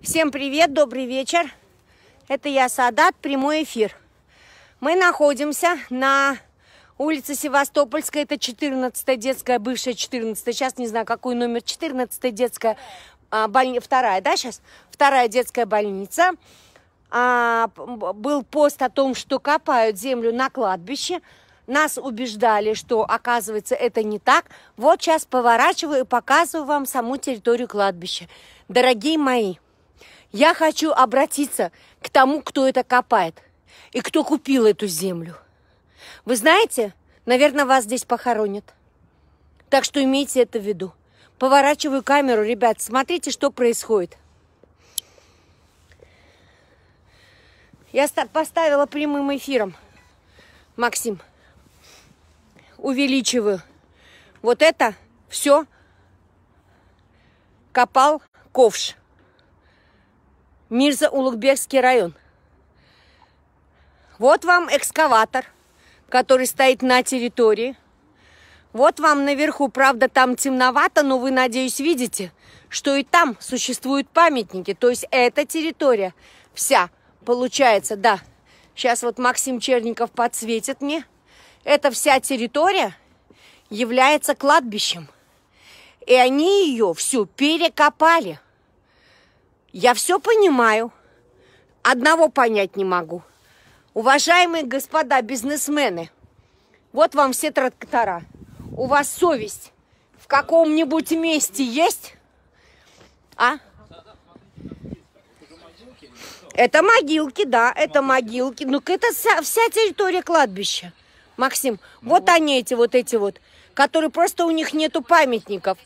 Всем привет, добрый вечер. Это я, Садат, прямой эфир. Мы находимся на улице Севастопольская, это 14 детская, бывшая 14 сейчас не знаю, какой номер, 14 детская а, больница, вторая, да, сейчас? Вторая детская больница. А, был пост о том, что копают землю на кладбище. Нас убеждали, что, оказывается, это не так. Вот сейчас поворачиваю и показываю вам саму территорию кладбища. Дорогие мои, я хочу обратиться к тому, кто это копает и кто купил эту землю. Вы знаете, наверное, вас здесь похоронят. Так что имейте это в виду. Поворачиваю камеру, ребят, смотрите, что происходит. Я поставила прямым эфиром. Максим, увеличиваю. Вот это все копал ковш. Мирза Улугбекский район. Вот вам экскаватор, который стоит на территории. Вот вам наверху, правда, там темновато, но вы, надеюсь, видите, что и там существуют памятники. То есть эта территория вся получается, да. Сейчас вот Максим Черников подсветит мне. Эта вся территория является кладбищем. И они ее всю перекопали – я все понимаю. Одного понять не могу. Уважаемые господа бизнесмены, вот вам все трактора. У вас совесть в каком-нибудь месте есть? А? Это могилки, да, это могилки. Ну, это вся, вся территория кладбища. Максим, ну, вот, вот они эти вот эти вот, которые просто у них нету памятников.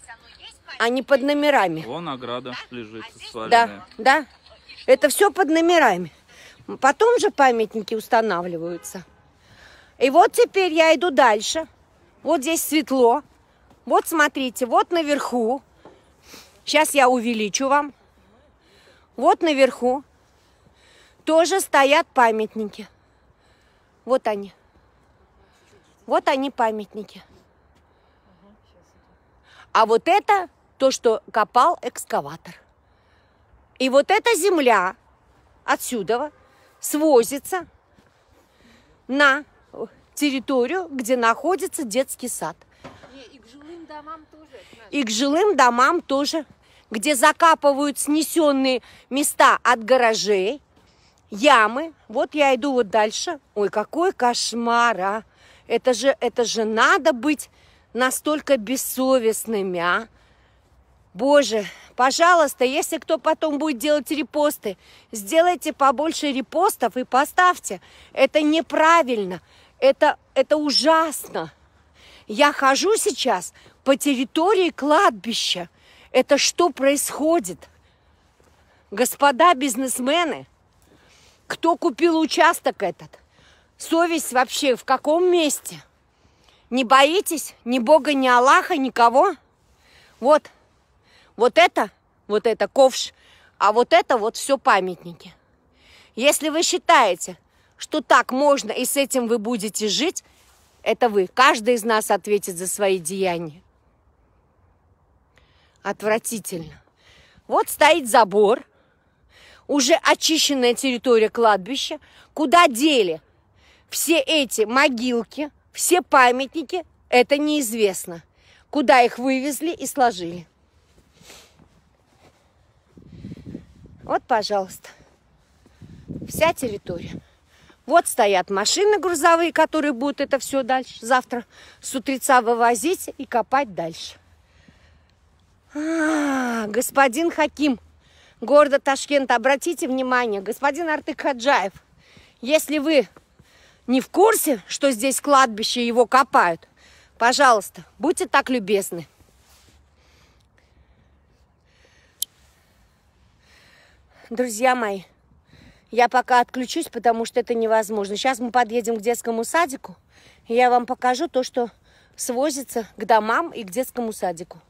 Они а под номерами. Вон ограда лежит сваленная. Да, да. Это все под номерами. Потом же памятники устанавливаются. И вот теперь я иду дальше. Вот здесь светло. Вот смотрите, вот наверху. Сейчас я увеличу вам. Вот наверху тоже стоят памятники. Вот они. Вот они памятники. А вот это то, что копал экскаватор. И вот эта земля отсюда свозится на территорию, где находится детский сад. И, к жилым домам тоже. И к жилым домам тоже, где закапывают снесенные места от гаражей, ямы. Вот я иду вот дальше. Ой, какой кошмар, а! Это же, это же надо быть настолько бессовестными, а! Боже, пожалуйста, если кто потом будет делать репосты, сделайте побольше репостов и поставьте. Это неправильно, это, это ужасно. Я хожу сейчас по территории кладбища. Это что происходит? Господа бизнесмены, кто купил участок этот? Совесть вообще в каком месте? Не боитесь ни Бога, ни Аллаха, никого? Вот, вот это, вот это ковш, а вот это вот все памятники. Если вы считаете, что так можно и с этим вы будете жить, это вы. Каждый из нас ответит за свои деяния. Отвратительно. Вот стоит забор, уже очищенная территория кладбища, куда дели все эти могилки, все памятники, это неизвестно. Куда их вывезли и сложили. Вот, пожалуйста, вся территория. Вот стоят машины грузовые, которые будут это все дальше завтра с утреца вывозить и копать дальше. А, господин Хаким города Ташкент, обратите внимание, господин Артык Хаджаев, если вы не в курсе, что здесь кладбище его копают, пожалуйста, будьте так любезны, друзья мои, я пока отключусь, потому что это невозможно. Сейчас мы подъедем к детскому садику, и я вам покажу то, что свозится к домам и к детскому садику.